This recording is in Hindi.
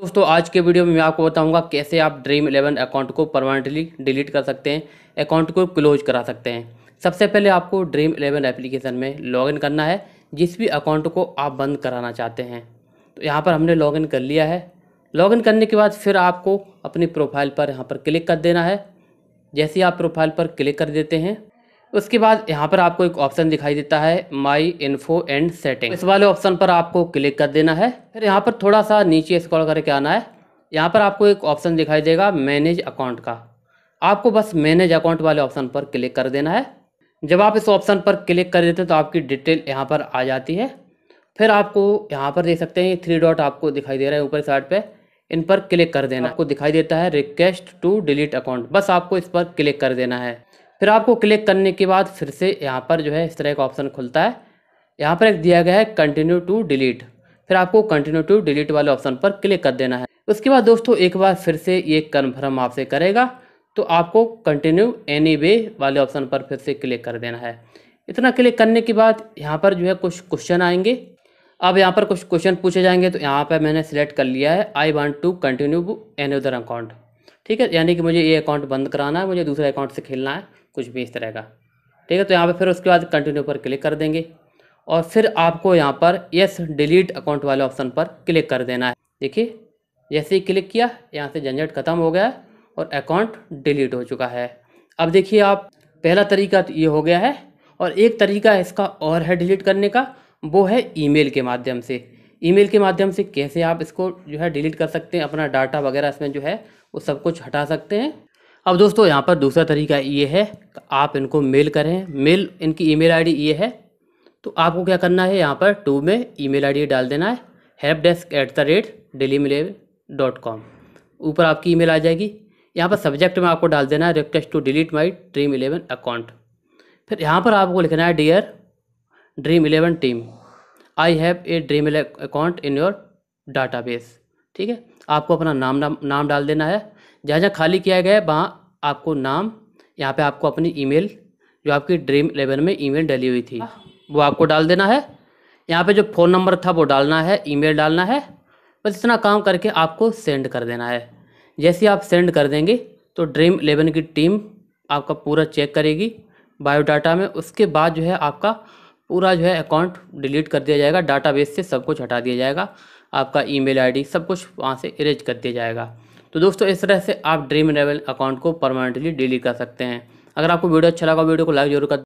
दोस्तों आज के वीडियो में मैं आपको बताऊंगा कैसे आप ड्रीम इलेवन अकाउंट को परमानेंटली डिलीट कर सकते हैं अकाउंट को क्लोज करा सकते हैं सबसे पहले आपको ड्रीम इलेवन एप्लीकेशन में लॉगिन करना है जिस भी अकाउंट को आप बंद कराना चाहते हैं तो यहाँ पर हमने लॉगिन कर लिया है लॉगिन करने के बाद फिर आपको अपनी प्रोफाइल पर यहाँ पर क्लिक कर देना है जैसे ही आप प्रोफाइल पर क्लिक कर देते हैं उसके बाद यहाँ पर आपको एक ऑप्शन दिखाई देता है माई इन्फो एंड सेटिंग इस वाले ऑप्शन पर आपको क्लिक कर देना है फिर यहाँ पर थोड़ा सा नीचे स्क्रॉल करके आना है यहाँ पर आपको एक ऑप्शन दिखाई देगा मैनेज अकाउंट का आपको बस मैनेज अकाउंट वाले ऑप्शन पर क्लिक कर देना है जब आप इस ऑप्शन पर क्लिक कर देते हैं तो आपकी डिटेल यहाँ पर आ जाती है फिर आपको यहाँ पर देख सकते हैं ये थ्री डॉट आपको दिखाई दे रहा है ऊपर साइड पे इन पर क्लिक कर देना आपको दिखाई देता है रिक्वेस्ट टू डिलीट अकाउंट बस आपको इस पर क्लिक कर देना है फिर आपको क्लिक करने के बाद फिर से यहाँ पर जो है इस तरह का ऑप्शन खुलता है यहाँ पर एक दिया गया है कंटिन्यू टू डिलीट फिर आपको कंटिन्यू टू डिलीट वाले ऑप्शन पर क्लिक कर देना है उसके बाद दोस्तों एक बार फिर से ये कन्फर्म आपसे करेगा तो आपको कंटिन्यू एनी वे वाले ऑप्शन पर फिर से क्लिक कर देना है इतना क्लिक करने के बाद यहाँ पर जो है कुछ क्वेश्चन आएंगे अब यहाँ पर कुछ क्वेश्चन पूछे जाएंगे तो यहाँ पर मैंने सिलेक्ट कर लिया है I want to continue any other account ठीक है यानी कि मुझे ये अकाउंट बंद कराना है मुझे दूसरे अकाउंट से खेलना है कुछ भी इस तरह का ठीक है तो यहाँ पर फिर उसके बाद कंटिन्यू पर क्लिक कर देंगे और फिर आपको यहाँ पर यस डिलीट अकाउंट वाले ऑप्शन पर क्लिक कर देना है देखिए जैसे ही क्लिक किया यहाँ से झंझट खत्म हो गया और अकाउंट डिलीट हो चुका है अब देखिए आप पहला तरीका तो ये हो गया है और एक तरीका इसका और है डिलीट करने का वो है ईमेल के माध्यम से ईमेल के माध्यम से कैसे आप इसको जो है डिलीट कर सकते हैं अपना डाटा वगैरह इसमें जो है वो सब कुछ हटा सकते हैं अब दोस्तों यहाँ पर दूसरा तरीका ये है आप इनको मेल करें मेल इनकी ईमेल आईडी ये है तो आपको क्या करना है यहाँ पर टू में ईमेल आईडी डाल देना है help desk at the rate daily mile dot com ऊपर आपकी ईमेल आ जाएगी यहाँ पर सब्जेक्ट में आपको डाल देना है request to delete my Dream Eleven account फिर यहाँ पर आपको लिखना है dear Dream Eleven team I have a dream account in your data ठीक है आपको अपना नाम नाम नाम डाल देना है जहाँ जहाँ खाली किया गया है वहाँ आपको नाम यहाँ पे आपको अपनी ईमेल जो आपकी ड्रीम इलेवन में ईमेल डली हुई थी वो आपको डाल देना है यहाँ पे जो फ़ोन नंबर था वो डालना है ईमेल डालना है बस इतना काम करके आपको सेंड कर देना है जैसे आप सेंड कर देंगे तो ड्रीम इलेवन की टीम आपका पूरा चेक करेगी बायोडाटा में उसके बाद जो है आपका पूरा जो है अकाउंट डिलीट कर दिया जाएगा डाटाबेस से सब कुछ हटा दिया जाएगा आपका ईमेल आईडी सब कुछ वहाँ से इरेज कर दिया जाएगा तो दोस्तों इस तरह से आप ड्रीम इलेवन अकाउंट को परमानेंटली डिलीट कर सकते हैं अगर आपको वीडियो अच्छा लगा वीडियो को लाइक जरूर कर